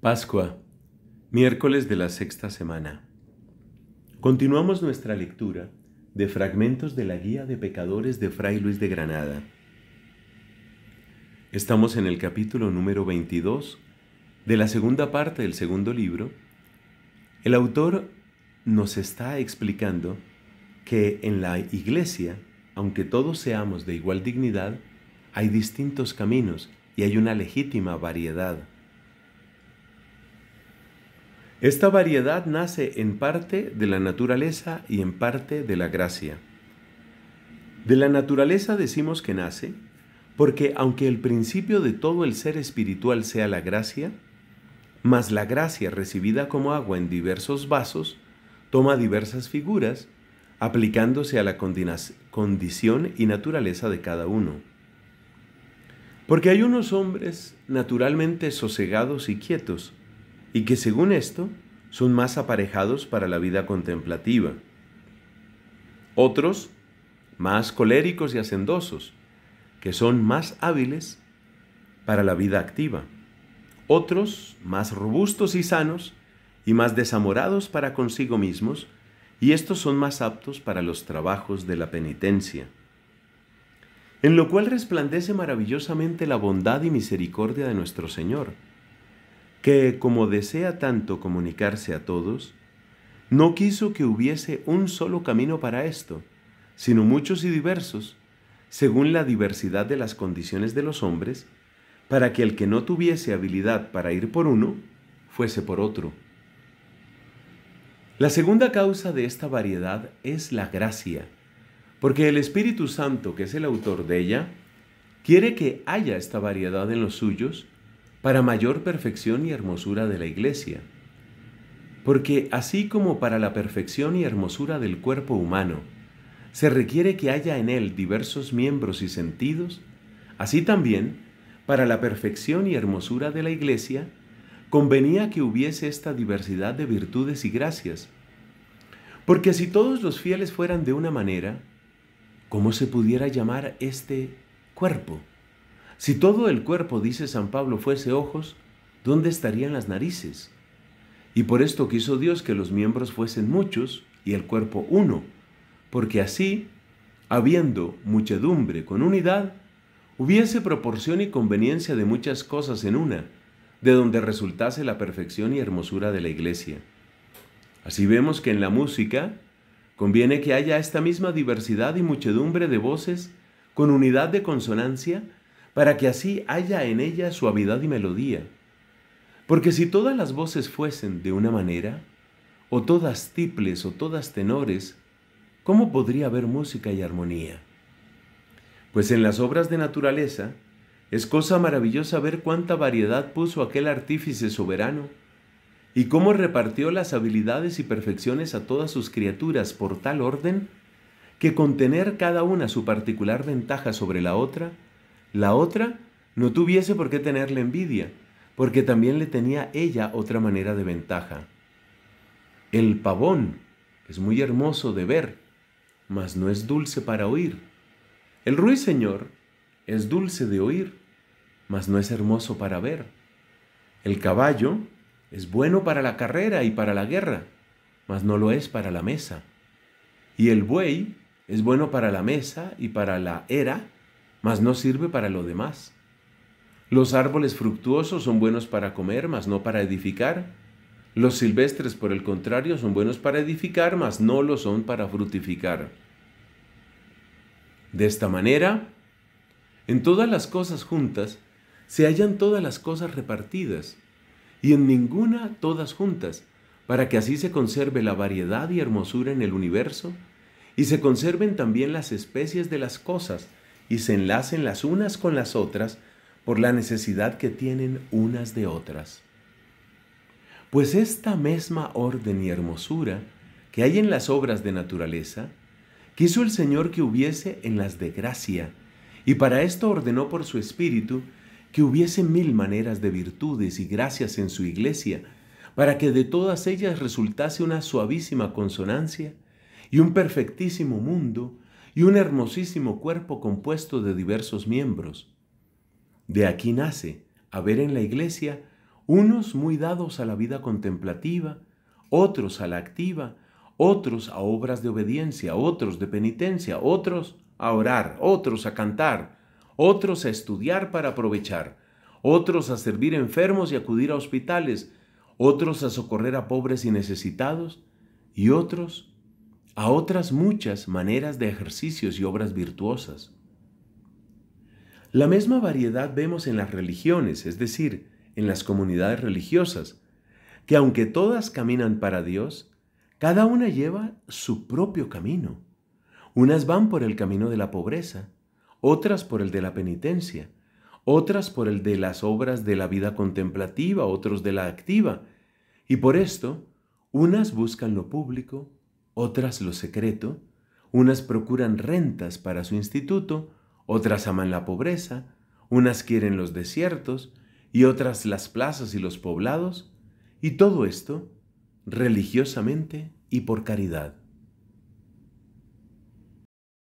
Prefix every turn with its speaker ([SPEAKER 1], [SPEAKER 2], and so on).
[SPEAKER 1] Pascua, miércoles de la sexta semana. Continuamos nuestra lectura de fragmentos de la Guía de Pecadores de Fray Luis de Granada. Estamos en el capítulo número 22 de la segunda parte del segundo libro. El autor nos está explicando que en la iglesia, aunque todos seamos de igual dignidad, hay distintos caminos y hay una legítima variedad esta variedad nace en parte de la naturaleza y en parte de la gracia. De la naturaleza decimos que nace, porque aunque el principio de todo el ser espiritual sea la gracia, mas la gracia recibida como agua en diversos vasos toma diversas figuras, aplicándose a la condición y naturaleza de cada uno. Porque hay unos hombres naturalmente sosegados y quietos, y que según esto son más aparejados para la vida contemplativa. Otros, más coléricos y hacendosos, que son más hábiles para la vida activa. Otros, más robustos y sanos, y más desamorados para consigo mismos, y estos son más aptos para los trabajos de la penitencia. En lo cual resplandece maravillosamente la bondad y misericordia de nuestro Señor, que, como desea tanto comunicarse a todos, no quiso que hubiese un solo camino para esto, sino muchos y diversos, según la diversidad de las condiciones de los hombres, para que el que no tuviese habilidad para ir por uno, fuese por otro. La segunda causa de esta variedad es la gracia, porque el Espíritu Santo, que es el autor de ella, quiere que haya esta variedad en los suyos, para mayor perfección y hermosura de la iglesia. Porque así como para la perfección y hermosura del cuerpo humano, se requiere que haya en él diversos miembros y sentidos, así también, para la perfección y hermosura de la iglesia, convenía que hubiese esta diversidad de virtudes y gracias. Porque si todos los fieles fueran de una manera, ¿cómo se pudiera llamar este cuerpo? Si todo el cuerpo, dice San Pablo, fuese ojos, ¿dónde estarían las narices? Y por esto quiso Dios que los miembros fuesen muchos y el cuerpo uno, porque así, habiendo muchedumbre con unidad, hubiese proporción y conveniencia de muchas cosas en una, de donde resultase la perfección y hermosura de la iglesia. Así vemos que en la música conviene que haya esta misma diversidad y muchedumbre de voces con unidad de consonancia, para que así haya en ella suavidad y melodía. Porque si todas las voces fuesen de una manera, o todas tiples o todas tenores, ¿cómo podría haber música y armonía? Pues en las obras de naturaleza, es cosa maravillosa ver cuánta variedad puso aquel artífice soberano y cómo repartió las habilidades y perfecciones a todas sus criaturas por tal orden que con tener cada una su particular ventaja sobre la otra, la otra no tuviese por qué tenerle envidia, porque también le tenía ella otra manera de ventaja. El pavón es muy hermoso de ver, mas no es dulce para oír. El ruiseñor es dulce de oír, mas no es hermoso para ver. El caballo es bueno para la carrera y para la guerra, mas no lo es para la mesa. Y el buey es bueno para la mesa y para la era, mas no sirve para lo demás. Los árboles fructuosos son buenos para comer, mas no para edificar. Los silvestres, por el contrario, son buenos para edificar, mas no lo son para frutificar. De esta manera, en todas las cosas juntas, se hallan todas las cosas repartidas, y en ninguna todas juntas, para que así se conserve la variedad y hermosura en el universo, y se conserven también las especies de las cosas, y se enlacen las unas con las otras por la necesidad que tienen unas de otras. Pues esta misma orden y hermosura que hay en las obras de naturaleza, quiso el Señor que hubiese en las de gracia, y para esto ordenó por su Espíritu que hubiese mil maneras de virtudes y gracias en su iglesia, para que de todas ellas resultase una suavísima consonancia y un perfectísimo mundo y un hermosísimo cuerpo compuesto de diversos miembros. De aquí nace a ver en la iglesia unos muy dados a la vida contemplativa, otros a la activa, otros a obras de obediencia, otros de penitencia, otros a orar, otros a cantar, otros a estudiar para aprovechar, otros a servir enfermos y acudir a hospitales, otros a socorrer a pobres y necesitados, y otros a otras muchas maneras de ejercicios y obras virtuosas. La misma variedad vemos en las religiones, es decir, en las comunidades religiosas, que aunque todas caminan para Dios, cada una lleva su propio camino. Unas van por el camino de la pobreza, otras por el de la penitencia, otras por el de las obras de la vida contemplativa, otros de la activa. Y por esto, unas buscan lo público, otras lo secreto, unas procuran rentas para su instituto, otras aman la pobreza, unas quieren los desiertos y otras las plazas y los poblados, y todo esto religiosamente y por caridad.